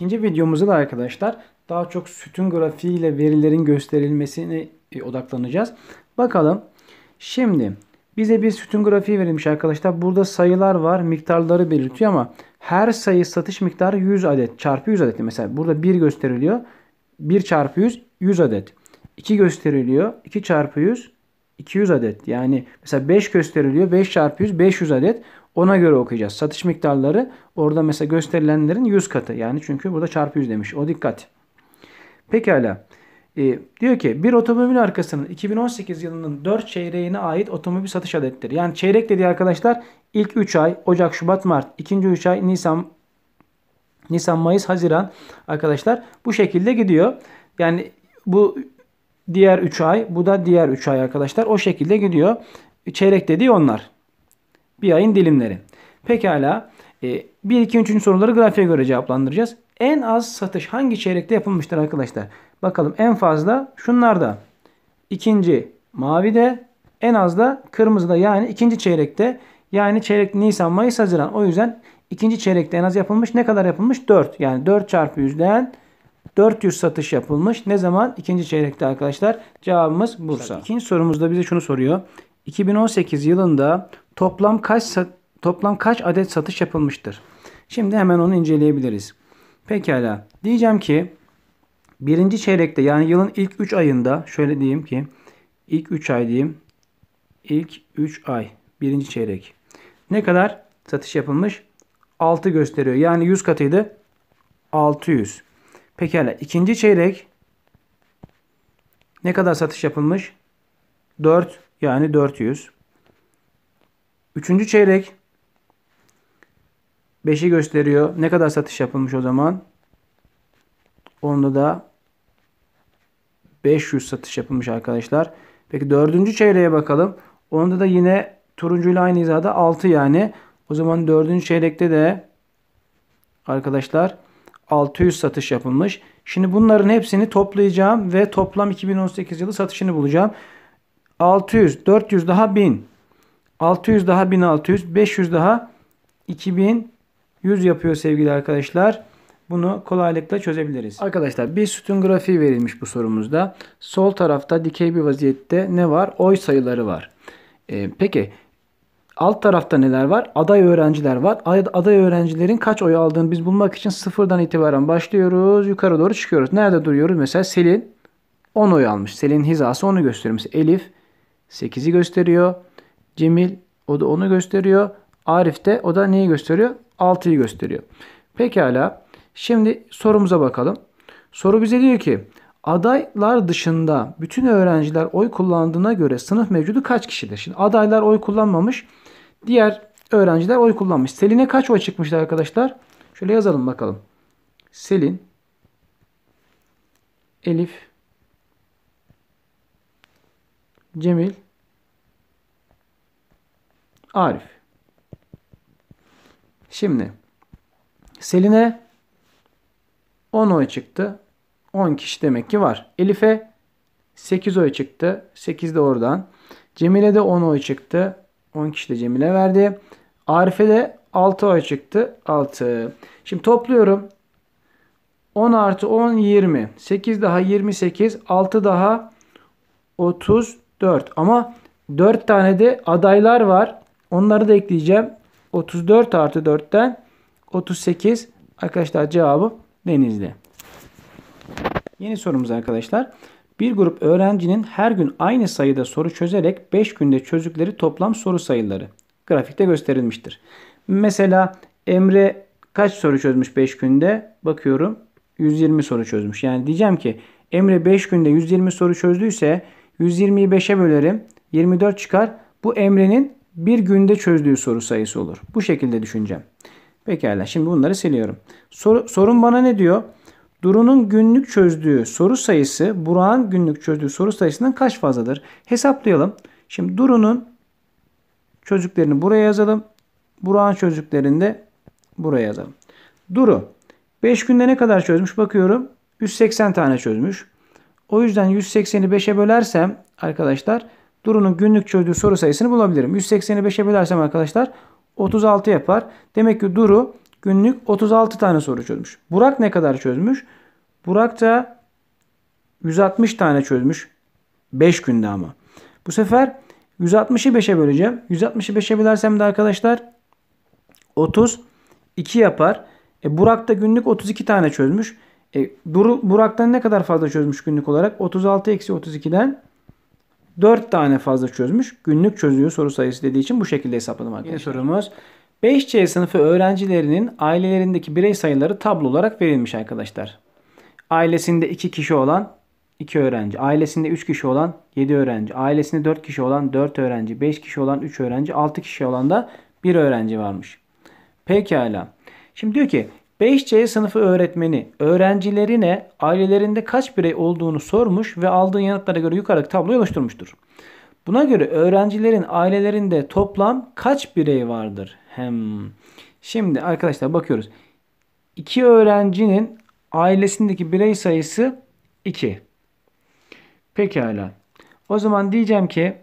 İkinci videomuzda da arkadaşlar daha çok sütun grafiğiyle verilerin gösterilmesine e, odaklanacağız. Bakalım. Şimdi bize bir sütun grafiği verilmiş arkadaşlar. Burada sayılar var. Miktarları belirtiyor ama her sayı satış miktarı 100 adet çarpı 100 adet. Mesela burada 1 gösteriliyor. 1 çarpı 100 100 adet. 2 gösteriliyor. 2 çarpı 100 200 adet. Yani mesela 5 gösteriliyor. 5 çarpı 100 500 adet. Ona göre okuyacağız. Satış miktarları orada mesela gösterilenlerin 100 katı. Yani çünkü burada çarpı 100 demiş. O dikkat. Pekala. E, diyor ki bir otomobil arkasının 2018 yılının 4 çeyreğine ait otomobil satış adettir Yani çeyrek dediği arkadaşlar ilk 3 ay Ocak, Şubat, Mart. ikinci 3 ay Nisan, Nisan, Mayıs, Haziran arkadaşlar bu şekilde gidiyor. Yani bu diğer 3 ay, bu da diğer 3 ay arkadaşlar. O şekilde gidiyor. Çeyrek dediği onlar. Bir ayın dilimleri. Pekala. 1, 2, 3. soruları grafiğe göre cevaplandıracağız. En az satış hangi çeyrekte yapılmıştır arkadaşlar? Bakalım en fazla şunlarda. İkinci mavide, en az da kırmızıda yani ikinci çeyrekte. Yani çeyrek Nisan, Mayıs, Haziran. O yüzden ikinci çeyrekte en az yapılmış. Ne kadar yapılmış? 4. Yani 4 çarpı yüzden 400 satış yapılmış. Ne zaman? İkinci çeyrekte arkadaşlar. Cevabımız Bursa. İkinci sorumuzda bize şunu soruyor. 2018 yılında toplam kaç toplam kaç adet satış yapılmıştır? Şimdi hemen onu inceleyebiliriz. Pekala. Diyeceğim ki birinci çeyrekte yani yılın ilk 3 ayında şöyle diyeyim ki ilk 3 ay diyeyim. İlk 3 ay. Birinci çeyrek. Ne kadar satış yapılmış? 6 gösteriyor. Yani 100 katıydı. 600. Pekala ikinci çeyrek ne kadar satış yapılmış? 4 yani 400. Üçüncü çeyrek 5'i gösteriyor. Ne kadar satış yapılmış o zaman? Onda da 500 satış yapılmış arkadaşlar. Peki dördüncü çeyreğe bakalım. Onda da yine turuncuyla aynı hizada 6 yani. O zaman dördüncü çeyrekte de arkadaşlar 600 satış yapılmış. Şimdi bunların hepsini toplayacağım ve toplam 2018 yılı satışını bulacağım. 600, 400 daha 1000. 600 daha 1600, 500 daha 2100 yapıyor sevgili arkadaşlar. Bunu kolaylıkla çözebiliriz. Arkadaşlar bir sütun grafiği verilmiş bu sorumuzda. Sol tarafta dikey bir vaziyette ne var? Oy sayıları var. Ee, peki Alt tarafta neler var? Aday öğrenciler var. Aday öğrencilerin kaç oy aldığını biz bulmak için sıfırdan itibaren başlıyoruz. Yukarı doğru çıkıyoruz. Nerede duruyoruz? Mesela Selin 10 oy almış. Selin hizası onu gösteriyor. Mesela Elif 8'i gösteriyor. Cemil o da onu gösteriyor. Arif de o da neyi gösteriyor? 6'yı gösteriyor. Pekala. Şimdi sorumuza bakalım. Soru bize diyor ki adaylar dışında bütün öğrenciler oy kullandığına göre sınıf mevcudu kaç kişidir? Şimdi adaylar oy kullanmamış. Diğer öğrenciler oy kullanmış. Selin'e kaç oy çıkmıştı arkadaşlar? Şöyle yazalım bakalım. Selin Elif Cemil Arif Şimdi Selin'e 10 oy çıktı. 10 kişi demek ki var. Elif'e 8 oy çıktı. 8 de oradan. Cemil'e de 10 oy çıktı. 10 kişi de Cemile verdi. Arif'e de 6 oy çıktı. 6. Şimdi topluyorum. 10 artı 10 20. 8 daha 28. 6 daha 34. Ama 4 tane de adaylar var. Onları da ekleyeceğim. 34 artı 4'ten 38. Arkadaşlar cevabı Denizli. Yeni sorumuz arkadaşlar. Bir grup öğrencinin her gün aynı sayıda soru çözerek 5 günde çözdükleri toplam soru sayıları grafikte gösterilmiştir. Mesela Emre kaç soru çözmüş 5 günde? Bakıyorum 120 soru çözmüş. Yani diyeceğim ki Emre 5 günde 120 soru çözdüyse 120'yi 5'e bölerim. 24 çıkar. Bu Emre'nin bir günde çözdüğü soru sayısı olur. Bu şekilde düşüneceğim. Pekala şimdi bunları siliyorum. Sor, sorun bana ne diyor? Duru'nun günlük çözdüğü soru sayısı Burak'ın günlük çözdüğü soru sayısından kaç fazladır? Hesaplayalım. Şimdi Duru'nun çözdüklerini buraya yazalım. Burak'ın çözdüklerini de buraya yazalım. Duru 5 günde ne kadar çözmüş bakıyorum. 180 tane çözmüş. O yüzden 180'i 5'e bölersem arkadaşlar Duru'nun günlük çözdüğü soru sayısını bulabilirim. 180'i 5'e bölersem arkadaşlar 36 yapar. Demek ki Duru Günlük 36 tane soru çözmüş. Burak ne kadar çözmüş? Burak da 160 tane çözmüş. 5 günde ama. Bu sefer 160'ı 5'e böleceğim. 160'ı 5'e bölersem de arkadaşlar 32 yapar. E, Burak da günlük 32 tane çözmüş. E, Burak'tan ne kadar fazla çözmüş günlük olarak? 36 eksi 32'den 4 tane fazla çözmüş. Günlük çözüyor soru sayısı dediği için bu şekilde hesapladım arkadaşlar. Yeni sorumuz. 5C e sınıfı öğrencilerinin ailelerindeki birey sayıları tablo olarak verilmiş arkadaşlar. Ailesinde 2 kişi olan 2 öğrenci. Ailesinde 3 kişi olan 7 öğrenci. Ailesinde 4 kişi olan 4 öğrenci. 5 kişi olan 3 öğrenci. 6 kişi olan da 1 öğrenci varmış. Pekala. Şimdi diyor ki 5C e sınıfı öğretmeni öğrencilerine ailelerinde kaç birey olduğunu sormuş ve aldığı yanıtlara göre yukarıdaki tabloyu oluşturmuştur. Buna göre öğrencilerin ailelerinde toplam kaç birey vardır? Hem. Şimdi arkadaşlar bakıyoruz. İki öğrencinin ailesindeki birey sayısı 2. Pekala. O zaman diyeceğim ki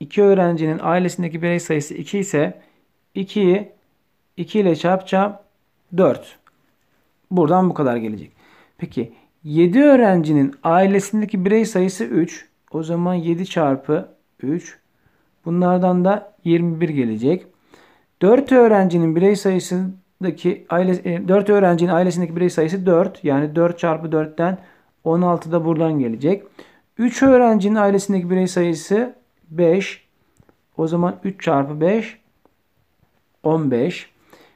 iki öğrencinin ailesindeki birey sayısı 2 ise 2'yi 2 ile çarpacağım 4. Buradan bu kadar gelecek. Peki 7 öğrencinin ailesindeki birey sayısı 3. O zaman 7 çarpı 3. Bunlardan da 21 gelecek. 4 öğrencinin birey sayısındaki aile 4 e, öğrencinin ailesindeki birey sayısı 4. Yani 4 çarpı 4'ten 16 da buradan gelecek. 3 öğrencinin ailesindeki birey sayısı 5. O zaman 3 çarpı 5 15.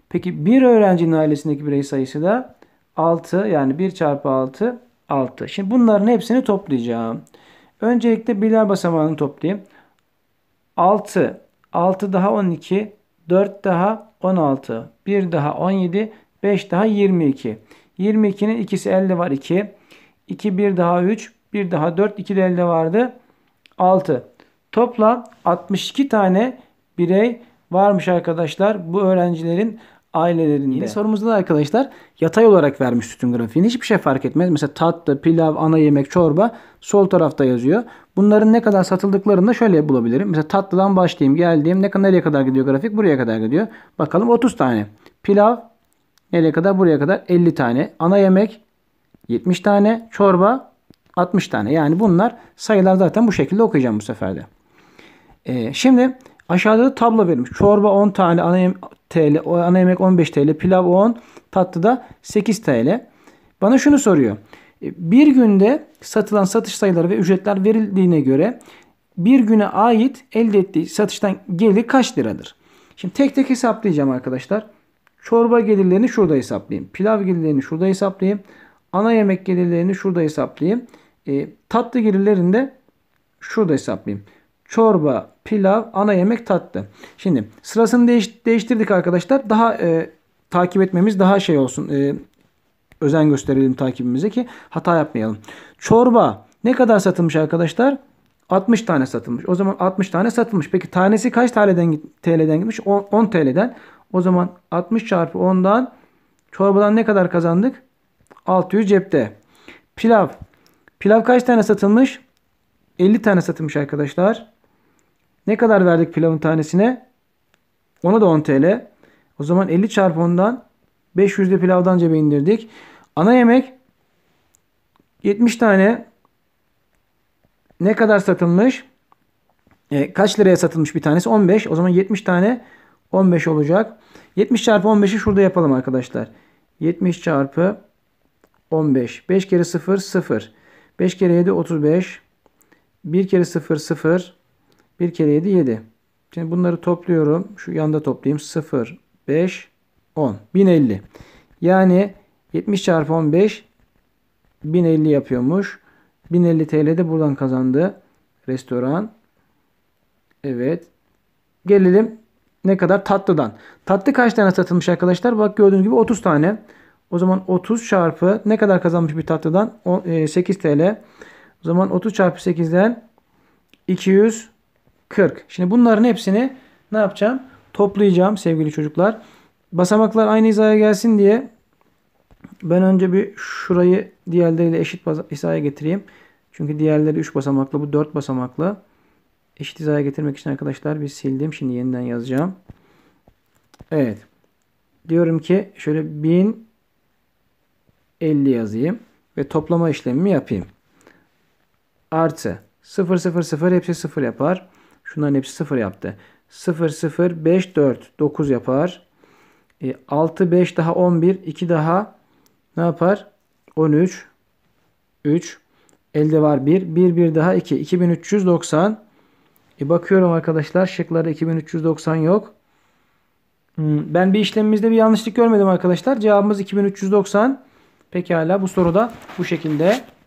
Peki bir öğrencinin ailesindeki birey sayısı da 6 yani 1 çarpı 6 6. Şimdi bunların hepsini toplayacağım. Öncelikle birler basamağını toplayayım. 6 6 daha 12 4 daha 16. 1 daha 17. 5 daha 22. 22'nin ikisi elde var 2. 2 1 daha 3. 1 daha 4. 2 de 50 vardı. 6. Toplam 62 tane birey varmış arkadaşlar. Bu öğrencilerin ailelerinde. Yeni sorumuzda da arkadaşlar yatay olarak vermiş sütün grafiğini. Hiçbir şey fark etmez. Mesela tatlı, pilav, ana yemek, çorba sol tarafta yazıyor. Bunların ne kadar satıldıklarını da şöyle bulabilirim. Mesela tatlıdan başlayayım geldiğim ne kadar nereye kadar gidiyor grafik buraya kadar gidiyor. Bakalım 30 tane. Pilav nereye kadar buraya kadar 50 tane. Ana yemek 70 tane. Çorba 60 tane. Yani bunlar sayılar zaten bu şekilde okuyacağım bu seferde. Ee, şimdi Aşağıda da tablo verilmiş. Çorba 10 tane, ana, yem TL, ana yemek 15 TL, pilav 10, tatlı da 8 TL. Bana şunu soruyor. E, bir günde satılan satış sayıları ve ücretler verildiğine göre bir güne ait elde ettiği satıştan gelir kaç liradır? Şimdi tek tek hesaplayacağım arkadaşlar. Çorba gelirlerini şurada hesaplayayım. Pilav gelirlerini şurada hesaplayayım. Ana yemek gelirlerini şurada hesaplayayım. E, tatlı gelirlerini de şurada hesaplayayım. Çorba pilav, ana yemek, tatlı. Şimdi sırasını değiş, değiştirdik arkadaşlar. Daha e, takip etmemiz daha şey olsun. E, özen gösterelim takibimize ki hata yapmayalım. Çorba ne kadar satılmış arkadaşlar? 60 tane satılmış. O zaman 60 tane satılmış. Peki tanesi kaç TL'den TL'den gitmiş? 10, 10 TL'den. O zaman 60 çarpı 10'dan çorbadan ne kadar kazandık? 600 cepte. Pilav. Pilav kaç tane satılmış? 50 tane satılmış arkadaşlar. Ne kadar verdik pilavın tanesine? Ona da 10 TL. O zaman 50 çarpı 10'dan 500 de pilavdan cebe indirdik. Ana yemek 70 tane ne kadar satılmış? E, kaç liraya satılmış bir tanesi? 15. O zaman 70 tane 15 olacak. 70 çarpı 15'i şurada yapalım arkadaşlar. 70 çarpı 15. 5 kere 0 0. 5 kere 7 35. 1 kere 0 0. 1 kere 7 7. Şimdi bunları topluyorum. Şu yanda toplayayım. 0, 5, 10. 1050. Yani 70 çarpı 15 1050 yapıyormuş. 1050 TL de buradan kazandı. Restoran. Evet. Gelelim ne kadar tatlıdan. Tatlı kaç tane satılmış arkadaşlar? Bak gördüğünüz gibi 30 tane. O zaman 30 çarpı ne kadar kazanmış bir tatlıdan? 8 e, TL. O zaman 30 çarpı 8'den 200 40. Şimdi bunların hepsini ne yapacağım? Toplayacağım sevgili çocuklar. Basamaklar aynı hizaya gelsin diye ben önce bir şurayı diğerleriyle eşit hizaya getireyim. Çünkü diğerleri 3 basamaklı bu 4 basamaklı. Eşit hizaya getirmek için arkadaşlar bir sildim. Şimdi yeniden yazacağım. Evet. Diyorum ki şöyle 1050 yazayım ve toplama işlemimi yapayım. Artı 000 hepsi 0 yapar. Şunların hepsi 0 yaptı. 0, 0, 5, 4, 9 yapar. E, 6, 5 daha 11, 2 daha ne yapar? 13, 3. Elde var 1, 1, 1 daha 2. 2390. E, bakıyorum arkadaşlar şıklarda 2390 yok. Hmm, ben bir işlemimizde bir yanlışlık görmedim arkadaşlar. Cevabımız 2390. Pekala bu soruda bu şekilde.